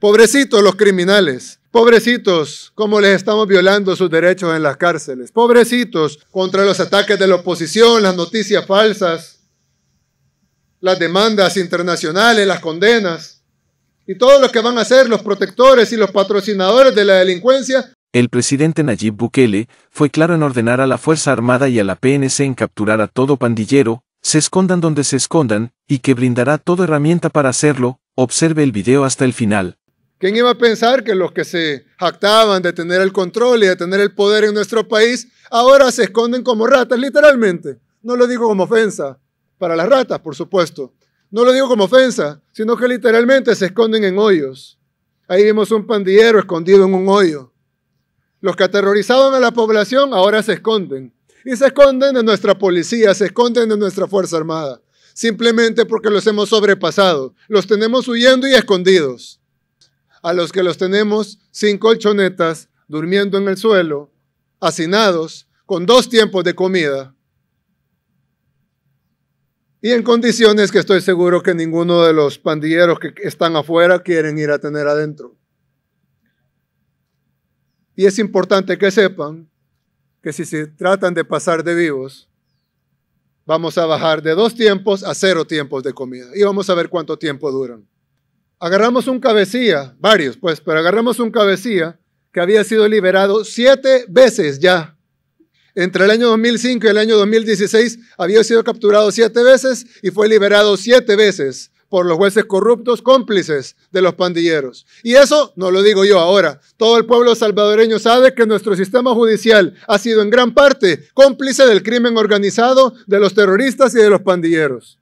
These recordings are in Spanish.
Pobrecitos los criminales. Pobrecitos, cómo les estamos violando sus derechos en las cárceles. Pobrecitos contra los ataques de la oposición, las noticias falsas, las demandas internacionales, las condenas. Y todo lo que van a hacer los protectores y los patrocinadores de la delincuencia el presidente Nayib Bukele fue claro en ordenar a la Fuerza Armada y a la PNC en capturar a todo pandillero, se escondan donde se escondan, y que brindará toda herramienta para hacerlo, Observe el video hasta el final. ¿Quién iba a pensar que los que se jactaban de tener el control y de tener el poder en nuestro país ahora se esconden como ratas, literalmente? No lo digo como ofensa, para las ratas, por supuesto. No lo digo como ofensa, sino que literalmente se esconden en hoyos. Ahí vimos un pandillero escondido en un hoyo. Los que aterrorizaban a la población ahora se esconden. Y se esconden de nuestra policía, se esconden de nuestra Fuerza Armada simplemente porque los hemos sobrepasado. Los tenemos huyendo y escondidos. A los que los tenemos sin colchonetas, durmiendo en el suelo, hacinados, con dos tiempos de comida y en condiciones que estoy seguro que ninguno de los pandilleros que están afuera quieren ir a tener adentro. Y es importante que sepan que si se tratan de pasar de vivos, Vamos a bajar de dos tiempos a cero tiempos de comida y vamos a ver cuánto tiempo duran. Agarramos un cabecilla, varios pues, pero agarramos un cabecilla que había sido liberado siete veces ya. Entre el año 2005 y el año 2016 había sido capturado siete veces y fue liberado siete veces por los jueces corruptos, cómplices de los pandilleros. Y eso no lo digo yo ahora. Todo el pueblo salvadoreño sabe que nuestro sistema judicial ha sido en gran parte cómplice del crimen organizado, de los terroristas y de los pandilleros.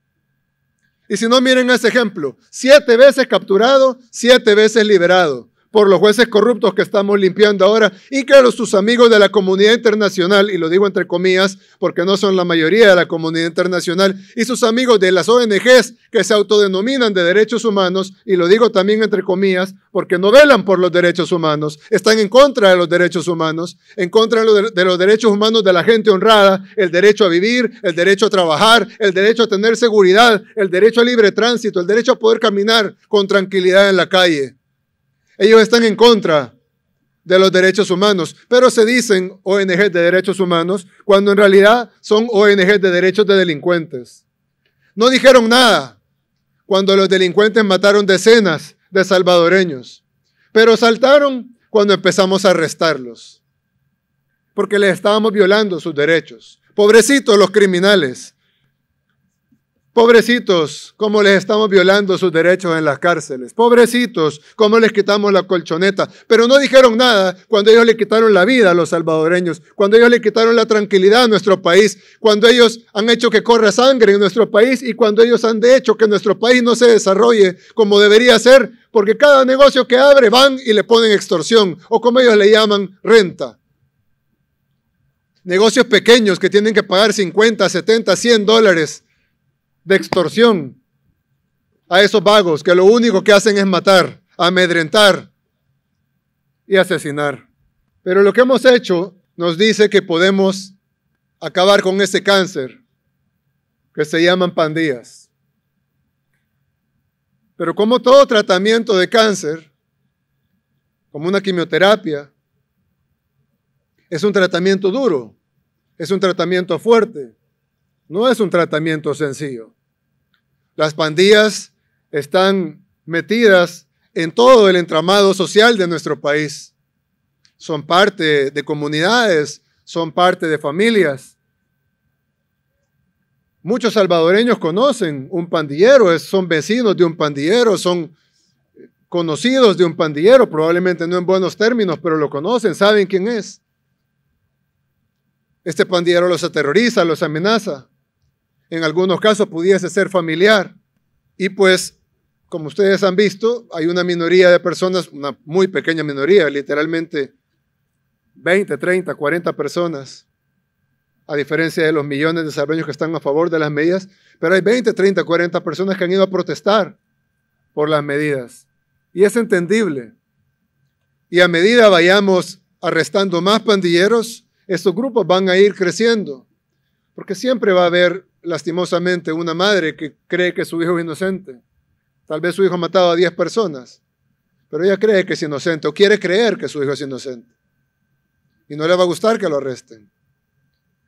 Y si no, miren ese ejemplo. Siete veces capturado, siete veces liberado por los jueces corruptos que estamos limpiando ahora y que sus amigos de la comunidad internacional, y lo digo entre comillas porque no son la mayoría de la comunidad internacional, y sus amigos de las ONGs que se autodenominan de derechos humanos, y lo digo también entre comillas porque no velan por los derechos humanos, están en contra de los derechos humanos, en contra de, de los derechos humanos de la gente honrada, el derecho a vivir, el derecho a trabajar, el derecho a tener seguridad, el derecho a libre tránsito, el derecho a poder caminar con tranquilidad en la calle. Ellos están en contra de los derechos humanos, pero se dicen ONG de derechos humanos cuando en realidad son ONG de derechos de delincuentes. No dijeron nada cuando los delincuentes mataron decenas de salvadoreños, pero saltaron cuando empezamos a arrestarlos, porque les estábamos violando sus derechos. Pobrecitos los criminales, Pobrecitos, cómo les estamos violando sus derechos en las cárceles. Pobrecitos, cómo les quitamos la colchoneta. Pero no dijeron nada cuando ellos le quitaron la vida a los salvadoreños, cuando ellos le quitaron la tranquilidad a nuestro país, cuando ellos han hecho que corra sangre en nuestro país y cuando ellos han hecho que nuestro país no se desarrolle como debería ser, porque cada negocio que abre van y le ponen extorsión o como ellos le llaman renta negocios pequeños que tienen que pagar 50, 70, 100 dólares de extorsión a esos vagos que lo único que hacen es matar, amedrentar y asesinar. Pero lo que hemos hecho nos dice que podemos acabar con ese cáncer que se llaman pandillas. Pero como todo tratamiento de cáncer, como una quimioterapia, es un tratamiento duro, es un tratamiento fuerte, no es un tratamiento sencillo. Las pandillas están metidas en todo el entramado social de nuestro país. Son parte de comunidades, son parte de familias. Muchos salvadoreños conocen un pandillero, son vecinos de un pandillero, son conocidos de un pandillero, probablemente no en buenos términos, pero lo conocen, saben quién es. Este pandillero los aterroriza, los amenaza en algunos casos pudiese ser familiar. Y pues, como ustedes han visto, hay una minoría de personas, una muy pequeña minoría, literalmente 20, 30, 40 personas, a diferencia de los millones de salvadoreños que están a favor de las medidas, pero hay 20, 30, 40 personas que han ido a protestar por las medidas. Y es entendible. Y a medida vayamos arrestando más pandilleros, estos grupos van a ir creciendo, porque siempre va a haber lastimosamente una madre que cree que su hijo es inocente. Tal vez su hijo ha matado a 10 personas, pero ella cree que es inocente o quiere creer que su hijo es inocente. Y no le va a gustar que lo arresten.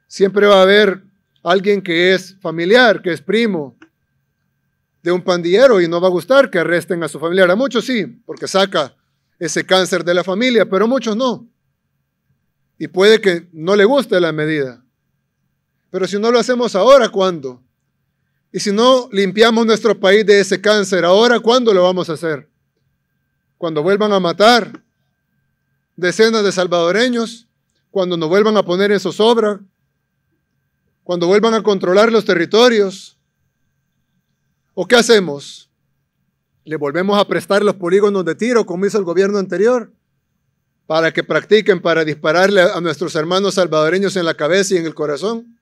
Siempre va a haber alguien que es familiar, que es primo de un pandillero y no va a gustar que arresten a su familiar. A muchos sí, porque saca ese cáncer de la familia, pero a muchos no. Y puede que no le guste la medida. Pero si no lo hacemos ahora, ¿cuándo? Y si no limpiamos nuestro país de ese cáncer, ¿ahora cuándo lo vamos a hacer? Cuando vuelvan a matar decenas de salvadoreños, cuando nos vuelvan a poner en zozobra, cuando vuelvan a controlar los territorios. ¿O qué hacemos? ¿Le volvemos a prestar los polígonos de tiro como hizo el gobierno anterior? Para que practiquen, para dispararle a nuestros hermanos salvadoreños en la cabeza y en el corazón.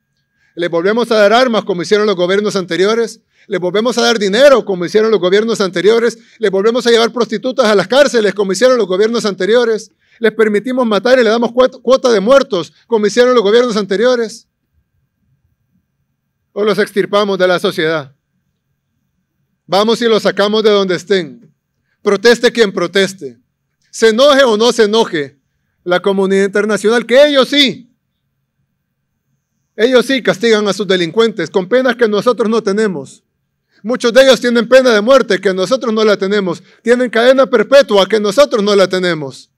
Les volvemos a dar armas como hicieron los gobiernos anteriores. Les volvemos a dar dinero como hicieron los gobiernos anteriores. Les volvemos a llevar prostitutas a las cárceles como hicieron los gobiernos anteriores. Les permitimos matar y le damos cuota de muertos como hicieron los gobiernos anteriores. O los extirpamos de la sociedad. Vamos y los sacamos de donde estén. Proteste quien proteste. Se enoje o no se enoje la comunidad internacional, que ellos sí ellos sí castigan a sus delincuentes con penas que nosotros no tenemos. Muchos de ellos tienen pena de muerte que nosotros no la tenemos. Tienen cadena perpetua que nosotros no la tenemos.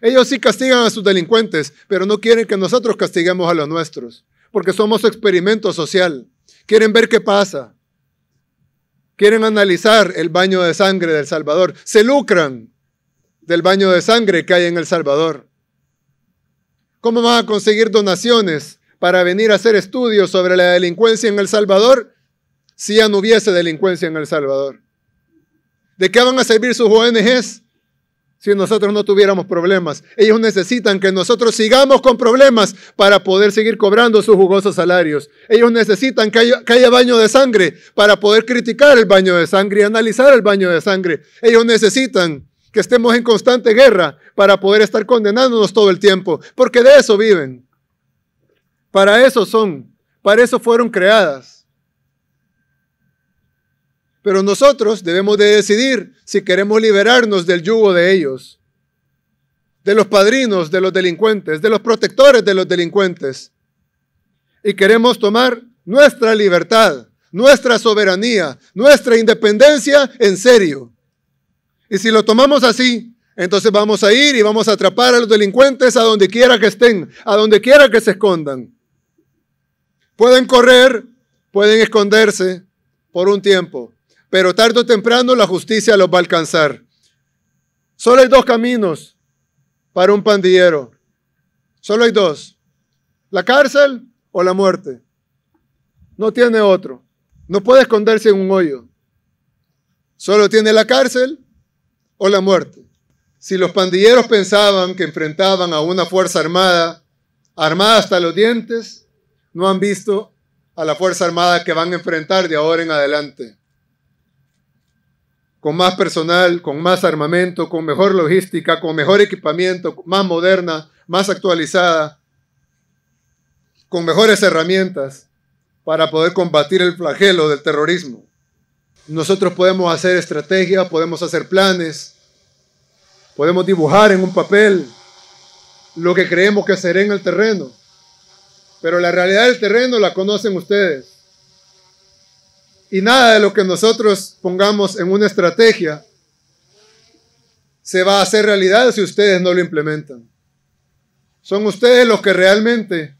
Ellos sí castigan a sus delincuentes, pero no quieren que nosotros castiguemos a los nuestros, porque somos experimento social. Quieren ver qué pasa. Quieren analizar el baño de sangre del Salvador. Se lucran del baño de sangre que hay en El Salvador. ¿Cómo van a conseguir donaciones para venir a hacer estudios sobre la delincuencia en El Salvador si ya no hubiese delincuencia en El Salvador? ¿De qué van a servir sus ONGs si nosotros no tuviéramos problemas? Ellos necesitan que nosotros sigamos con problemas para poder seguir cobrando sus jugosos salarios. Ellos necesitan que haya, baño de sangre para poder criticar el baño de sangre y analizar el baño de sangre. Ellos necesitan que estemos en constante guerra para poder estar condenándonos todo el tiempo, porque de eso viven. Para eso son, para eso fueron creadas. Pero nosotros debemos de decidir si queremos liberarnos del yugo de ellos, de los padrinos de los delincuentes, de los protectores de los delincuentes. Y queremos tomar nuestra libertad, nuestra soberanía, nuestra independencia en serio. Y si lo tomamos así, entonces vamos a ir y vamos a atrapar a los delincuentes a donde quiera que estén, a donde quiera que se escondan. Pueden correr, pueden esconderse por un tiempo, pero tarde o temprano la justicia los va a alcanzar. Solo hay dos caminos para un pandillero. Solo hay dos. La cárcel o la muerte. No tiene otro. No puede esconderse en un hoyo. Solo tiene la cárcel o la muerte. Si los pandilleros pensaban que enfrentaban a una fuerza armada, armada hasta los dientes, no han visto a la Fuerza Armada que van a enfrentar de ahora en adelante. Con más personal, con más armamento, con mejor logística, con mejor equipamiento, más moderna, más actualizada, con mejores herramientas para poder combatir el flagelo del terrorismo. Nosotros podemos hacer estrategia, podemos hacer planes, podemos dibujar en un papel lo que creemos que será en el terreno pero la realidad del terreno la conocen ustedes. Y nada de lo que nosotros pongamos en una estrategia se va a hacer realidad si ustedes no lo implementan. Son ustedes los que realmente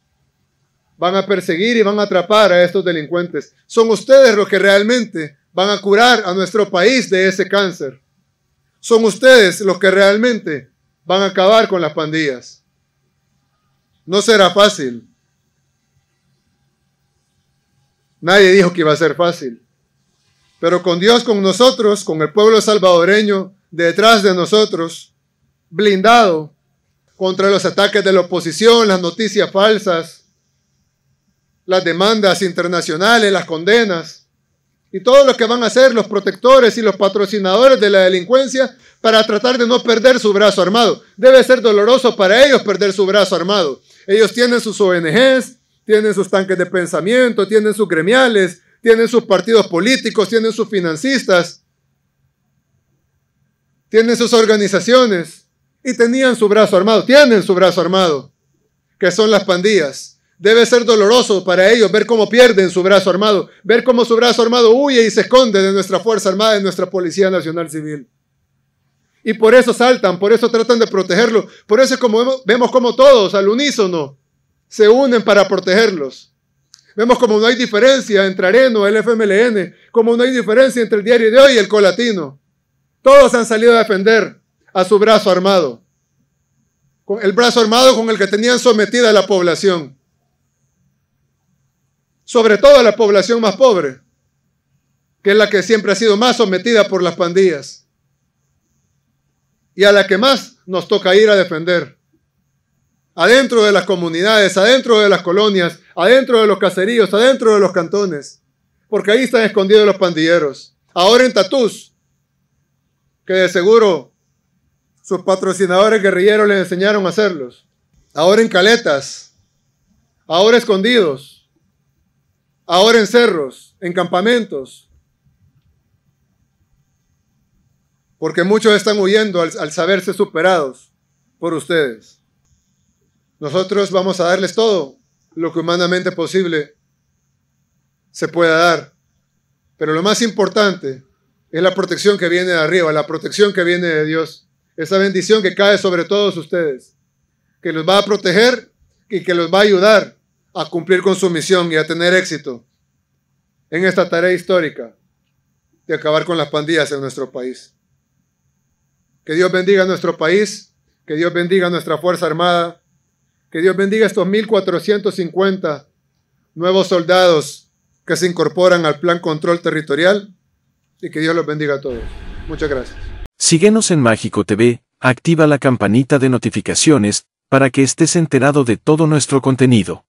van a perseguir y van a atrapar a estos delincuentes. Son ustedes los que realmente van a curar a nuestro país de ese cáncer. Son ustedes los que realmente van a acabar con las pandillas. No será fácil, Nadie dijo que iba a ser fácil. Pero con Dios, con nosotros, con el pueblo salvadoreño detrás de nosotros, blindado contra los ataques de la oposición, las noticias falsas, las demandas internacionales, las condenas y todo lo que van a ser los protectores y los patrocinadores de la delincuencia para tratar de no perder su brazo armado. Debe ser doloroso para ellos perder su brazo armado. Ellos tienen sus ONGs, tienen sus tanques de pensamiento, tienen sus gremiales, tienen sus partidos políticos, tienen sus financistas, tienen sus organizaciones y tenían su brazo armado, tienen su brazo armado, que son las pandillas. Debe ser doloroso para ellos ver cómo pierden su brazo armado, ver cómo su brazo armado huye y se esconde de nuestra Fuerza Armada, de nuestra Policía Nacional Civil. Y por eso saltan, por eso tratan de protegerlo, por eso como vemos, vemos como todos al unísono se unen para protegerlos. Vemos como no hay diferencia entre Areno, el FMLN, como no hay diferencia entre el diario de hoy y el colatino. Todos han salido a defender a su brazo armado. El brazo armado con el que tenían sometida a la población. Sobre todo a la población más pobre, que es la que siempre ha sido más sometida por las pandillas y a la que más nos toca ir a defender adentro de las comunidades, adentro de las colonias, adentro de los caseríos, adentro de los cantones, porque ahí están escondidos los pandilleros. Ahora en Tatús, que de seguro sus patrocinadores guerrilleros les enseñaron a hacerlos. Ahora en caletas, ahora escondidos, ahora en cerros, en campamentos. Porque muchos están huyendo al, al saberse superados por ustedes. Nosotros vamos a darles todo lo que humanamente posible se pueda dar. Pero lo más importante es la protección que viene de arriba, la protección que viene de Dios, esa bendición que cae sobre todos ustedes, que los va a proteger y que los va a ayudar a cumplir con su misión y a tener éxito en esta tarea histórica de acabar con las pandillas en nuestro país. Que Dios bendiga a nuestro país, que Dios bendiga a nuestra Fuerza Armada, que Dios bendiga estos 1.450 nuevos soldados que se incorporan al Plan Control Territorial y que Dios los bendiga a todos. Muchas gracias. Síguenos en Mágico TV, activa la campanita de notificaciones para que estés enterado de todo nuestro contenido.